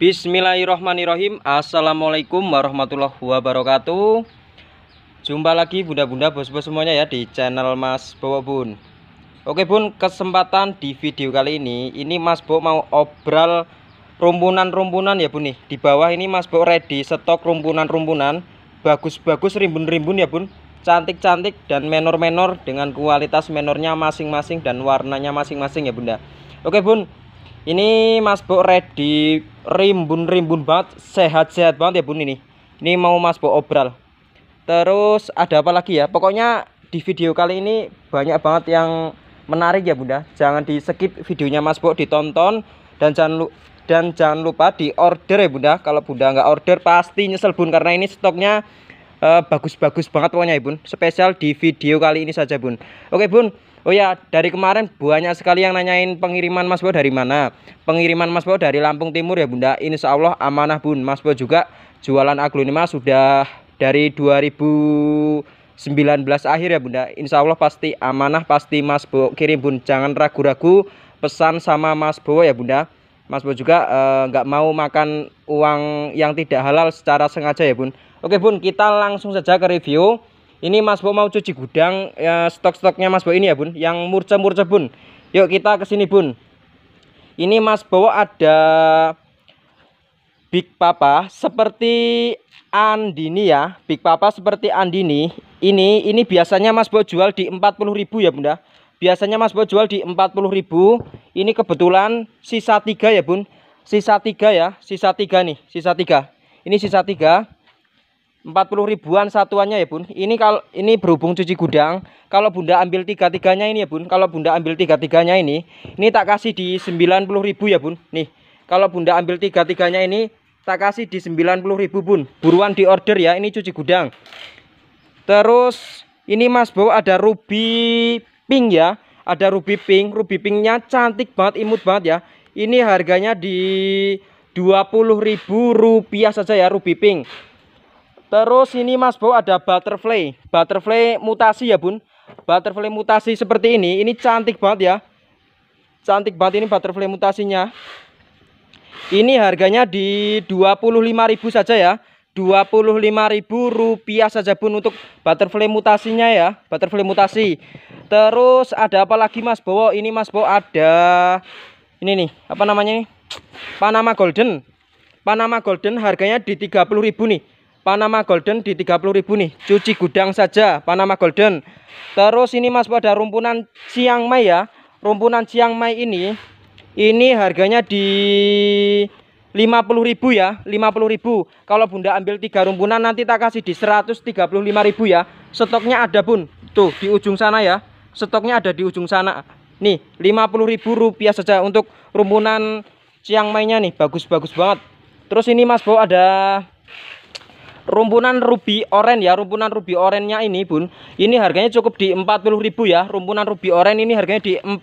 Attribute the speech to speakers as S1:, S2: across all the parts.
S1: Bismillahirrahmanirrahim, Assalamualaikum warahmatullahi wabarakatuh Jumpa lagi bunda-bunda bos-bos semuanya ya di channel Mas Bowo Bun Oke Bun kesempatan di video kali ini Ini Mas Bowo mau obral rumpunan-rumpunan ya Bun nih Di bawah ini Mas Bowo ready stok rumpunan-rumpunan Bagus-bagus rimbun-rimbun ya Bun Cantik-cantik dan menor-menor dengan kualitas menornya masing-masing dan warnanya masing-masing ya bunda Oke Bun ini Mas Bo ready rimbun-rimbun banget sehat-sehat banget ya bun ini ini mau mas bo obral terus ada apa lagi ya pokoknya di video kali ini banyak banget yang menarik ya bunda jangan di skip videonya mas bu ditonton dan jangan lu dan jangan lupa di order ya bunda kalau bunda nggak order pasti nyesel bun karena ini stoknya eh, bagus-bagus uh, bagus -bagus banget pokoknya ya bun spesial di video kali ini saja bun oke bun Oh ya, dari kemarin banyak sekali yang nanyain pengiriman Mas Bo dari mana. Pengiriman Mas Bo dari Lampung Timur ya Bunda. Insya Allah amanah Bun. Mas Bo juga jualan aglonema sudah dari 2019 akhir ya Bunda. Insya Allah pasti amanah, pasti Mas Bo kirim Bun. Jangan ragu-ragu pesan sama Mas Bo ya Bunda. Mas Bo juga eh, nggak eh, mau makan uang yang tidak halal secara sengaja ya Bun. Oke Bun, kita langsung saja ke review ini Mas Bo mau cuci gudang ya, stok-stoknya Mas Bo ini ya Bun, yang murce-murce Bun. Yuk kita ke sini Bun. Ini Mas Bo ada Big Papa seperti Andini ya. Big Papa seperti Andini. Ini ini biasanya Mas Bo jual di 40.000 ya Bunda. Biasanya Mas Bo jual di 40.000. Ini kebetulan sisa tiga ya Bun. Sisa tiga ya, sisa tiga nih, sisa tiga. Ini sisa tiga. 40 ribuan satuannya ya bun ini kalau ini berhubung cuci gudang kalau bunda ambil tiga-tiganya ini ya bun kalau bunda ambil tiga-tiganya ini ini tak kasih di 90 ribu ya bun nih kalau bunda ambil tiga-tiganya ini tak kasih di 90 ribu bun buruan di order ya ini cuci gudang terus ini mas bawa ada ruby pink ya ada ruby pink ruby pinknya cantik banget imut banget ya ini harganya di ribu rupiah saja ya ruby pink Terus ini Mas Bo ada butterfly. Butterfly mutasi ya, Bun. Butterfly mutasi seperti ini. Ini cantik banget ya. Cantik banget ini butterfly mutasinya. Ini harganya di 25.000 saja ya. Rp25.000 saja Bun untuk butterfly mutasinya ya, butterfly mutasi. Terus ada apa lagi Mas Bowo? Ini Mas Bowo ada ini nih, apa namanya nih? Panama Golden. Panama Golden harganya di 30.000 nih. Panama Golden di ribu nih cuci gudang saja Panama Golden terus ini Mas pada rumpunan siang Mai ya rumpunan siang Mai ini ini harganya di ribu ya ribu. kalau Bunda ambil tiga rumpunan nanti tak kasih di ribu ya stoknya ada pun tuh di ujung sana ya stoknya ada di ujung sana nih ribu rupiah saja untuk rumpunan siang Mai nya nih bagus-bagus banget terus ini Mas Bo ada rumpunan ruby oren ya rumpunan ruby orennya ini bun ini harganya cukup di 40.000 ya rumpunan ruby oren ini harganya di 40.000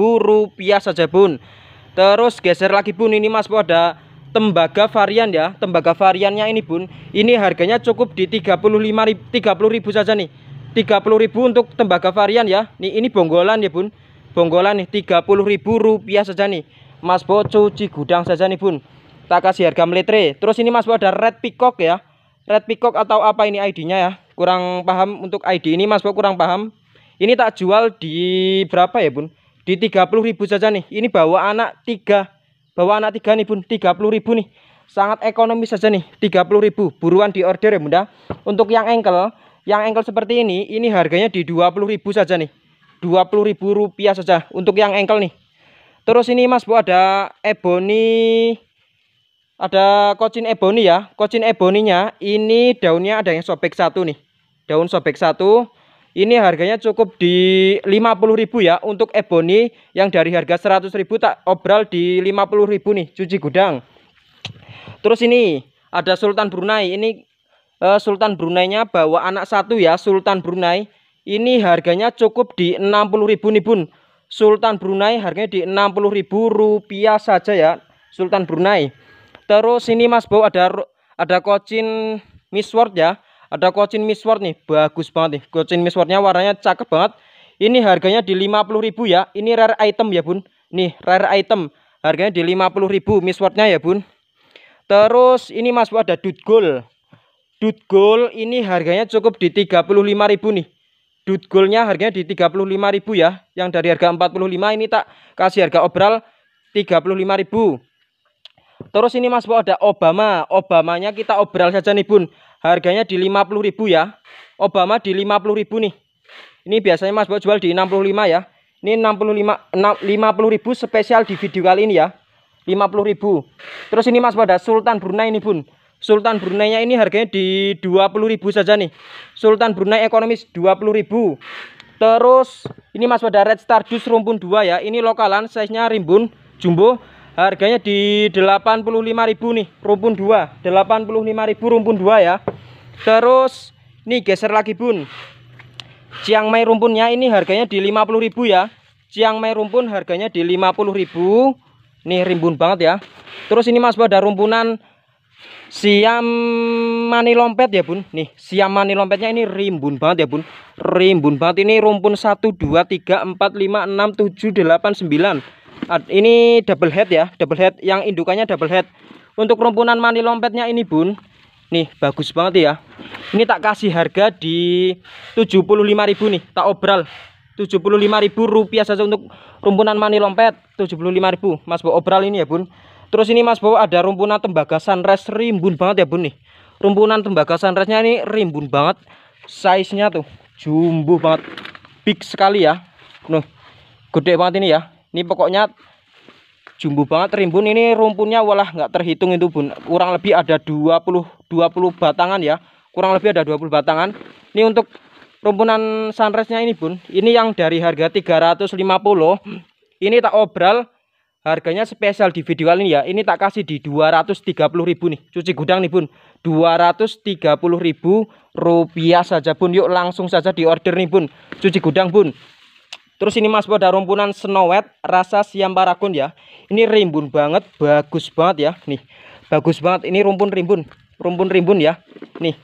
S1: rupiah saja bun terus geser lagi bun ini mas ada tembaga varian ya tembaga variannya ini bun ini harganya cukup di 35 30.000 saja nih 30.000 untuk tembaga varian ya nih ini bonggolan ya bun bonggolan nih 30.000 rupiah saja nih Mas Bo cuci gudang saja nih bun tak kasih harga meletre terus ini Mas Bo ada red peacock ya Red Peacock atau apa ini ID-nya ya. Kurang paham untuk ID ini Mas Bro kurang paham. Ini tak jual di berapa ya, Bun? Di ribu saja nih. Ini bawa anak 3. Bawa anak 3 nih, Bun. ribu nih. Sangat ekonomis saja nih, ribu Buruan di order ya, Bunda. Untuk yang engkel, yang engkel seperti ini, ini harganya di ribu saja nih. ribu rupiah saja untuk yang engkel nih. Terus ini Mas Bu ada ebony ada kocin ebony ya kocin ebonynya ini daunnya ada yang sobek satu nih daun sobek satu ini harganya cukup di 50.000 ya untuk ebony yang dari harga 100.000 tak obral di 50.000 nih cuci gudang terus ini ada Sultan Brunei ini uh, Sultan Brunei-nya bawa anak satu ya Sultan Brunei ini harganya cukup di 60.000 nih Bun Sultan Brunei harganya di 60.000 rupiah saja ya Sultan Brunei Terus ini Mas Bow ada ada kocin misword ya. Ada kocin misword nih, bagus banget nih. Kocin miswordnya warnanya cakep banget. Ini harganya di 50.000 ya. Ini rare item ya, Bun. Nih, rare item. Harganya di 50.000 miswordnya ya, Bun. Terus ini Mas Bow ada dude gold. Dude gold ini harganya cukup di 35.000 nih. Dude Gold-nya harganya di 35.000 ya. Yang dari harga 45 ini tak kasih harga obral ribu. Terus ini Mas Bu ada Obama. Obamanya kita obral saja nih Bun. Harganya di 50.000 ya. Obama di 50.000 nih. Ini biasanya Mas Bu jual di 65 ya. Ini 65 50.000 spesial di video kali ini ya. 50.000. Terus ini Mas Bu ada Sultan Brunei nih Bun. Sultan Brunei-nya ini harganya di 20.000 saja nih. Sultan Brunei ekonomis 20.000. Terus ini Mas Bu Red Star Juice rumpun 2 ya. Ini lokalan size-nya rimbun jumbo harganya di 85.000 nih rumpun 2 85.000 rumpun 2 ya terus nih geser lagi bun Ciang Mai rumpunnya ini harganya di 50.000 ya Ciang Mai rumpun harganya di 50.000 nih rimbun banget ya terus ini mas ada rumpunan siam mani lompet ya bun nih siam mani lompetnya ini rimbun banget ya bun rimbun banget ini rumpun 1 2 3 4 5 6 7 8 9 ini double head ya double head yang indukannya double head untuk rumpunan mani lompetnya ini bun nih bagus banget ya ini tak kasih harga di 75.000 nih tak obral 75.000 rupiah saja untuk rumpunan mani lompet 75.000 Mas bawa obral ini ya Bun terus ini Mas bawa ada rumpunan tembaga sunrise rimbun banget ya Bun nih rumpunan tembaga sunrise nya ini rimbun banget size nya tuh jumbo banget big sekali ya Nuh, gede banget ini ya ini pokoknya jumbo banget rimbun ini rumpunnya walah nggak terhitung itu bun kurang lebih ada 20 20 batangan ya kurang lebih ada 20 batangan ini untuk rumpunan sunrise ini bun ini yang dari harga 350 ini tak obral harganya spesial di video kali ini ya ini tak kasih di ribu nih cuci gudang nih bun ribu rupiah saja bun yuk langsung saja di order nih bun cuci gudang bun Terus ini Mas Bro ada rumpunan white rasa siam barakun ya. Ini rimbun banget, bagus banget ya. Nih. Bagus banget ini rumpun-rimbun. Rumpun-rimbun ya. Nih.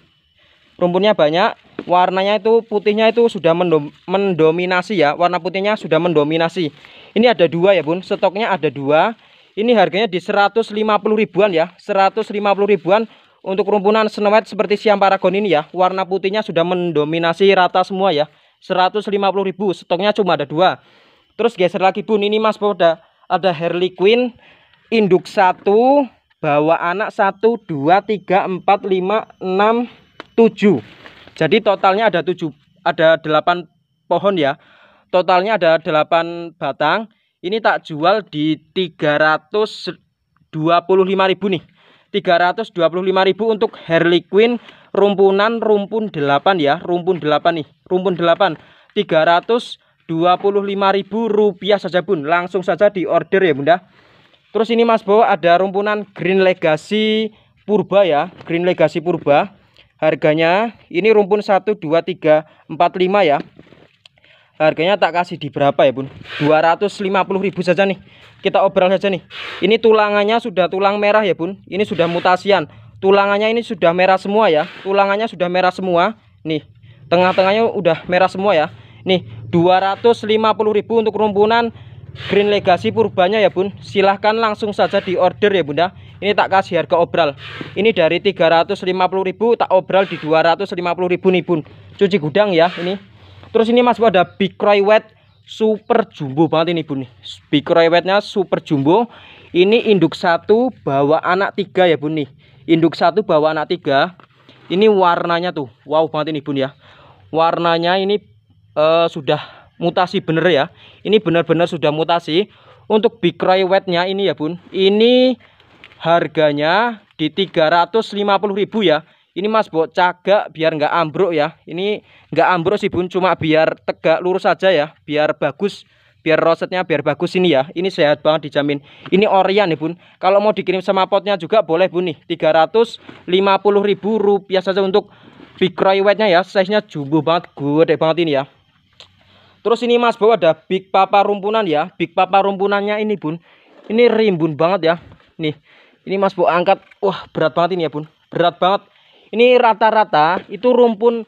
S1: Rumpunnya banyak, warnanya itu putihnya itu sudah mendom mendominasi ya. Warna putihnya sudah mendominasi. Ini ada dua ya, Bun. Stoknya ada dua. Ini harganya di 150 ribuan ya. 150 ribuan untuk rumpunan snow white seperti siam paragon ini ya. Warna putihnya sudah mendominasi rata semua ya. 150.000 stoknya cuma ada dua terus geser lagi bun ini mas ada ada Harley Quinn induk satu bawa anak satu dua tiga empat lima enam tujuh jadi totalnya ada tujuh ada delapan pohon ya totalnya ada delapan batang ini tak jual di tiga ratus dua puluh lima ribu nih Tiga ratus dua puluh lima ribu untuk Harley Quinn rumpunan rumpun 8 ya rumpun 8 nih rumpun 8 325.000 rupiah saja bun langsung saja di order ya bunda terus ini mas bawa ada rumpunan Green Legacy Purba ya Green Legacy Purba harganya ini rumpun 1 2 3 4 5 ya harganya tak kasih di berapa ya bun ribu saja nih kita obral saja nih ini tulangannya sudah tulang merah ya bun ini sudah mutasian tulangannya ini sudah merah semua ya tulangannya sudah merah semua nih tengah-tengahnya udah merah semua ya nih 250.000 untuk rumpunan Green Legacy purbanya ya bun silahkan langsung saja di order ya bunda ini tak kasih harga obral ini dari 350.000 tak obral di 250.000 nih bun cuci gudang ya ini terus ini mas ada Big Cry Wet super jumbo banget ini bun Big Cry Wetnya super jumbo ini induk satu bawa anak tiga ya bun nih induk satu bawa anak tiga ini warnanya tuh wow banget ini bun ya warnanya ini uh, sudah mutasi bener ya ini bener-bener sudah mutasi untuk big cry wetnya ini ya bun ini harganya di ribu ya ini mas buat caga biar nggak ambruk ya ini nggak ambruk sih bun cuma biar tegak lurus aja ya biar bagus biar rosetnya biar bagus ini ya ini sehat banget dijamin ini orian nih bun kalau mau dikirim sama potnya juga boleh bun nih 350 ribu rupiah saja untuk big roy white nya ya size nya jumbo banget gede banget ini ya terus ini mas bawa ada big papa rumpunan ya big papa rumpunannya ini bun ini rimbun banget ya nih ini mas bu angkat wah berat banget ini ya bun berat banget ini rata-rata itu rumpun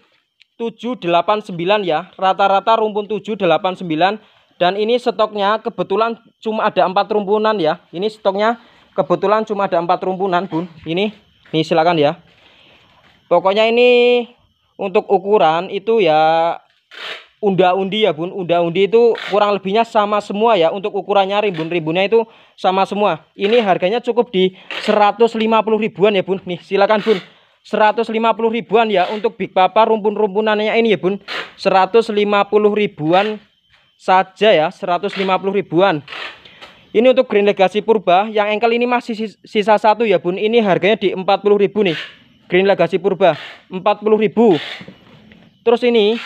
S1: 789 ya rata-rata rumpun 789 dan ini stoknya kebetulan cuma ada empat rumpunan ya. Ini stoknya kebetulan cuma ada empat rumpunan, Bun. Ini, nih silakan ya. Pokoknya ini untuk ukuran itu ya unda-undi ya, Bun. Unda-undi itu kurang lebihnya sama semua ya untuk ukurannya rimbun-rimbunnya itu sama semua. Ini harganya cukup di 150 ribuan ya, Bun. Nih, silakan, Bun. 150 ribuan ya untuk Big Papa rumpun-rumpunannya ini ya, Bun. 150 ribuan saja ya 150 ribuan ini untuk Green Legacy Purba yang engkel ini masih sisa satu ya bun ini harganya di 40 ribu nih Green Legacy Purba 40 ribu terus ini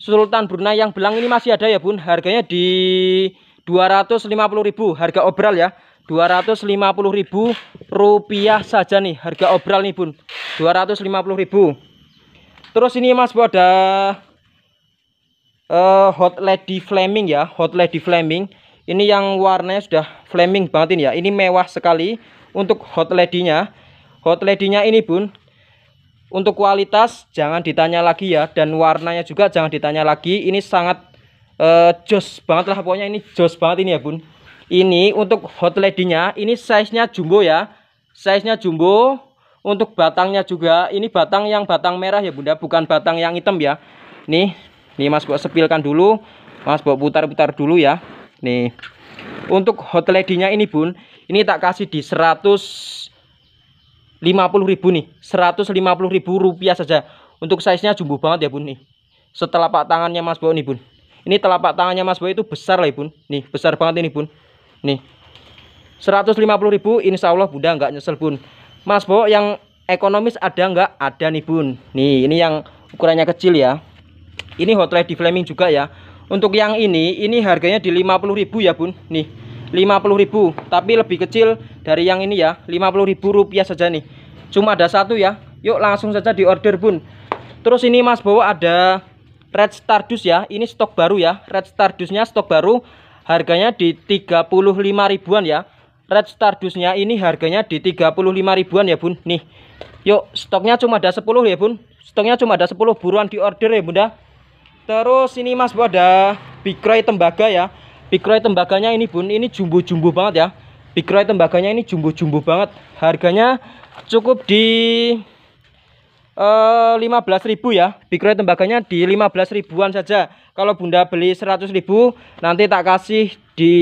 S1: Sultan Brunei yang belang ini masih ada ya bun harganya di 250 ribu harga obral ya ribu rupiah saja nih harga obral nih bun ribu. terus ini mas bu ada eh, uh, Hot Lady Flaming ya, Hot Lady Flaming. Ini yang warnanya sudah flaming banget ini ya. Ini mewah sekali untuk Hot Lady-nya. Hot Lady-nya ini, Bun. Untuk kualitas jangan ditanya lagi ya dan warnanya juga jangan ditanya lagi. Ini sangat uh, jos banget lah pokoknya ini jos banget ini ya, Bun. Ini untuk Hot Lady-nya, ini size-nya jumbo ya. Size-nya jumbo. Untuk batangnya juga, ini batang yang batang merah ya, Bunda, bukan batang yang hitam ya. Nih, Nih Mas buat sepilkan dulu. Mas buat putar-putar dulu ya. Nih. Untuk hot lady-nya ini, Bun, ini tak kasih di ribu nih. ribu rupiah saja. Untuk size-nya jumbo banget ya, Bun nih. Setelapak tangannya Mas Bo nih, Bun. Ini telapak tangannya Mas Bo itu besar lah, ya, Bun. Nih, besar banget ini, Bun. Nih. ribu, insya Allah Bunda nggak nyesel, Bun. Mas Bo yang ekonomis ada nggak? Ada nih, Bun. Nih, ini yang ukurannya kecil ya ini hotline di flaming juga ya untuk yang ini ini harganya di 50.000 ya Bun nih 50.000 tapi lebih kecil dari yang ini ya 50.000 rupiah saja nih cuma ada satu ya yuk langsung saja di order Bun terus ini Mas Bowo ada Red Stardust ya ini stok baru ya Red Stardustnya stok baru harganya di 35 ribuan ya Red Stardustnya ini harganya di 35 ribuan ya bun nih yuk stoknya cuma ada 10 ya bun stoknya cuma ada 10 buruan di order ya bunda terus ini mas bu ada bikroy tembaga ya bikroy tembaganya ini pun ini jumbo-jumbo banget ya bikroy tembaganya ini jumbo-jumbo banget harganya cukup di eh, 15.000 ya bikroy tembaganya di 15 ribuan saja kalau bunda beli 100.000 nanti tak kasih di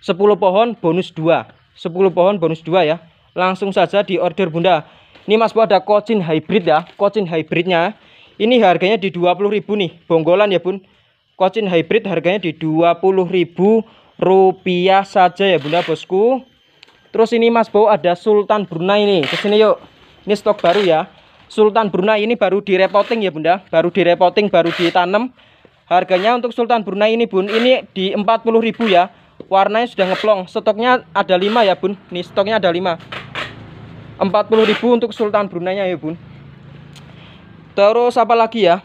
S1: 10 pohon bonus 2 10 pohon bonus 2 ya langsung saja di order bunda ini mas bu ada kocin hybrid ya kocin hybridnya ini harganya di ribu nih, bonggolan ya, Bun. Kocin hybrid harganya di ribu rupiah saja ya, Bunda, Bosku. Terus ini Mas Bowo ada Sultan Brunei nih. kesini yuk. Ini stok baru ya. Sultan Brunei ini baru direpoting ya, Bunda. Baru direpoting, baru ditanam. Harganya untuk Sultan Brunei ini, Bun, ini di ribu ya. Warnanya sudah ngeplong. Stoknya ada 5 ya, Bun. Ini stoknya ada 5. ribu untuk Sultan Brunei ya, Bun terus apa lagi ya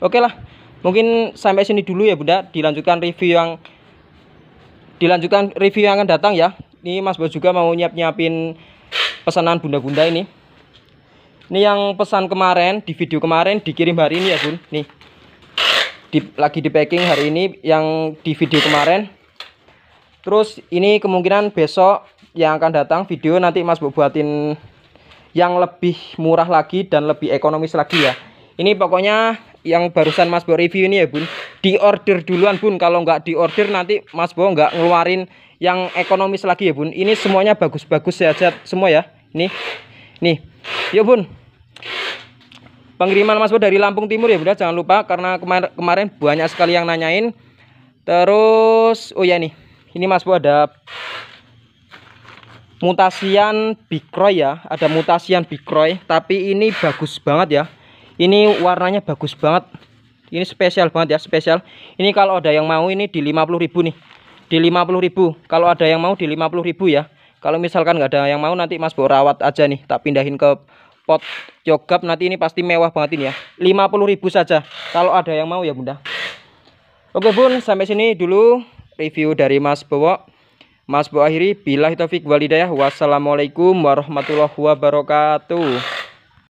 S1: oke lah mungkin sampai sini dulu ya bunda dilanjutkan review yang dilanjutkan review yang akan datang ya ini mas bos juga mau nyiap nyiapin pesanan bunda-bunda ini ini yang pesan kemarin di video kemarin dikirim hari ini ya bun nih di, lagi di packing hari ini yang di video kemarin terus ini kemungkinan besok yang akan datang video nanti mas buat buatin yang lebih murah lagi dan lebih ekonomis lagi ya ini pokoknya yang barusan Mas Bo review ini ya Bun di order duluan Bun kalau nggak di order nanti Mas Bo nggak ngeluarin yang ekonomis lagi ya Bun ini semuanya bagus-bagus sehat-sehat ya, semua ya nih nih yuk Bun pengiriman Mas Bo dari Lampung Timur ya Bun jangan lupa karena kemar kemarin banyak sekali yang nanyain terus oh ya nih ini Mas Bo ada mutasian bikroy ya ada mutasian bikroy tapi ini bagus banget ya ini warnanya bagus banget ini spesial banget ya spesial ini kalau ada yang mau ini di 50000 nih di 50000 kalau ada yang mau di 50000 ya kalau misalkan nggak ada yang mau nanti mas bawa rawat aja nih tak pindahin ke pot yogap nanti ini pasti mewah banget ini ya 50000 saja kalau ada yang mau ya bunda oke bun sampai sini dulu review dari mas bawa Mas Bu akhiri. Bila hitafiq walidayah. Wassalamualaikum warahmatullahi wabarakatuh.